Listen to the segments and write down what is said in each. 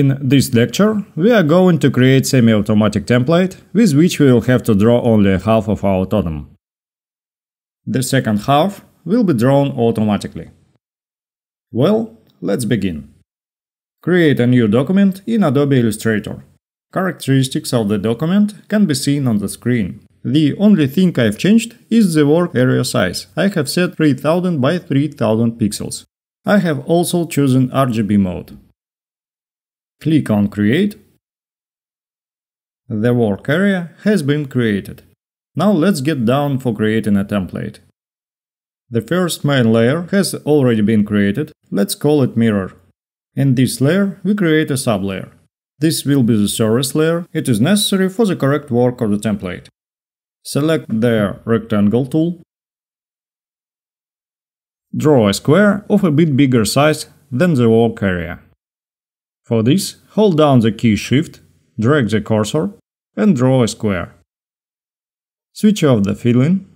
In this lecture, we are going to create semi-automatic template, with which we will have to draw only half of our totem. The second half will be drawn automatically. Well, let's begin. Create a new document in Adobe Illustrator. Characteristics of the document can be seen on the screen. The only thing I've changed is the work area size. I have set 3000 by 3000 pixels. I have also chosen RGB mode. Click on Create. The work area has been created. Now let's get down for creating a template. The first main layer has already been created, let's call it mirror. In this layer we create a sublayer. This will be the surface layer, it is necessary for the correct work of the template. Select the rectangle tool. Draw a square of a bit bigger size than the work area. For this, hold down the key Shift, drag the cursor and draw a square. Switch off the filling.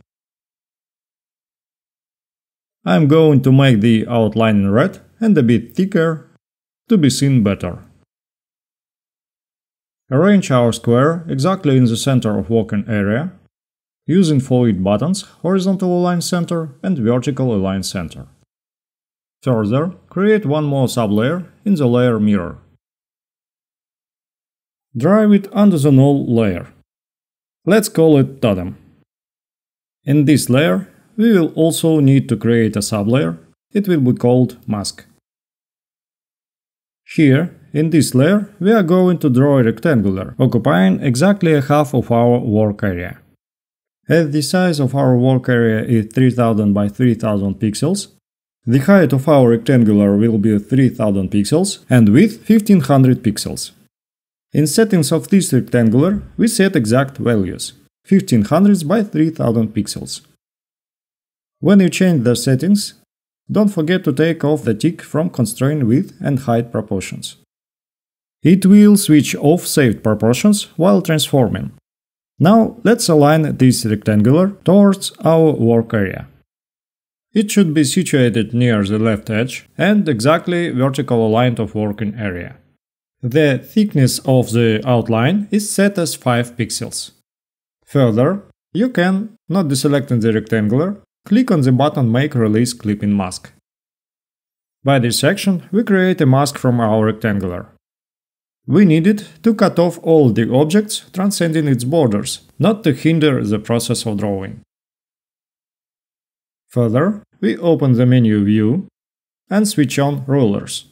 I'm going to make the outline red and a bit thicker to be seen better. Arrange our square exactly in the center of walking area, using fluid buttons, horizontal align center and vertical align center. Further, create one more sublayer in the layer mirror. Drive it under the null layer. Let's call it totem. In this layer, we will also need to create a sublayer. It will be called mask. Here, in this layer, we are going to draw a rectangular, occupying exactly a half of our work area. As the size of our work area is 3000 by 3000 pixels, the height of our rectangular will be 3000 pixels and width 1500 pixels. In settings of this rectangular, we set exact values 1500 by 3000 pixels. When you change the settings, don't forget to take off the tick from constraint width and height proportions. It will switch off saved proportions while transforming. Now let's align this rectangular towards our work area. It should be situated near the left edge and exactly vertical aligned of working area. The thickness of the outline is set as 5 pixels. Further, you can, not deselecting the rectangular, click on the button Make Release Clipping Mask. By this action, we create a mask from our rectangular. We need it to cut off all the objects transcending its borders, not to hinder the process of drawing. Further, we open the menu view and switch on rulers.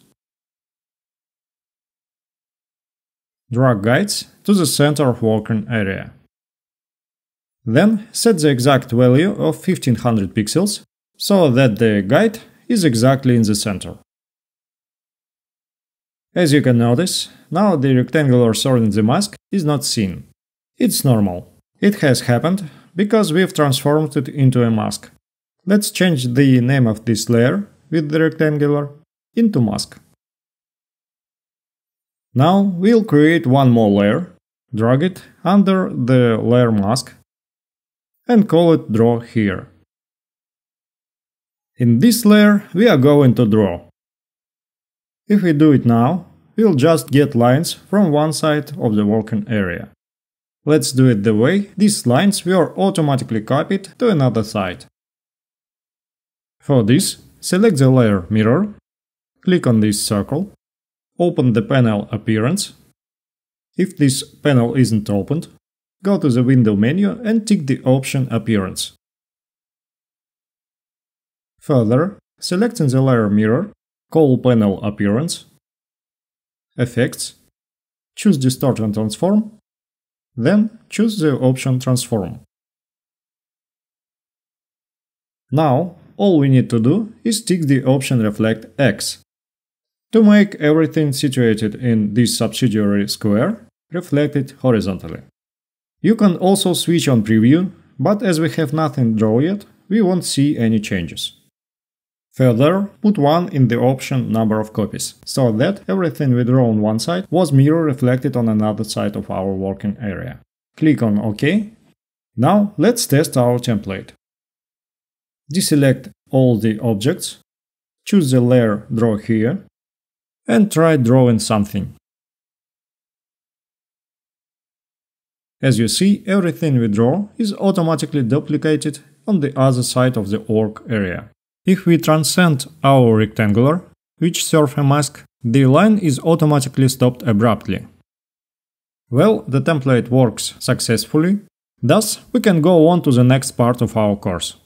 Drag guides to the center of working area. Then set the exact value of 1500 pixels so that the guide is exactly in the center. As you can notice, now the rectangular sword in the mask is not seen. It's normal. It has happened because we've transformed it into a mask. Let's change the name of this layer with the rectangular into mask. Now we'll create one more layer, drag it under the layer mask and call it draw here. In this layer we are going to draw. If we do it now, we'll just get lines from one side of the working area. Let's do it the way these lines were automatically copied to another side. For this, select the layer Mirror, click on this circle, open the panel Appearance. If this panel isn't opened, go to the window menu and tick the option Appearance. Further, select in the layer Mirror, call Panel Appearance, Effects, choose Distort and Transform, then choose the option Transform. Now, all we need to do is tick the option reflect x. To make everything situated in this subsidiary square reflected horizontally. You can also switch on preview, but as we have nothing drawn yet, we won't see any changes. Further, put 1 in the option number of copies, so that everything we draw on one side was mirror reflected on another side of our working area. Click on OK. Now let's test our template deselect all the objects, choose the layer draw here, and try drawing something. As you see, everything we draw is automatically duplicated on the other side of the org area. If we transcend our rectangular, which serve a mask, the line is automatically stopped abruptly. Well, the template works successfully, thus we can go on to the next part of our course.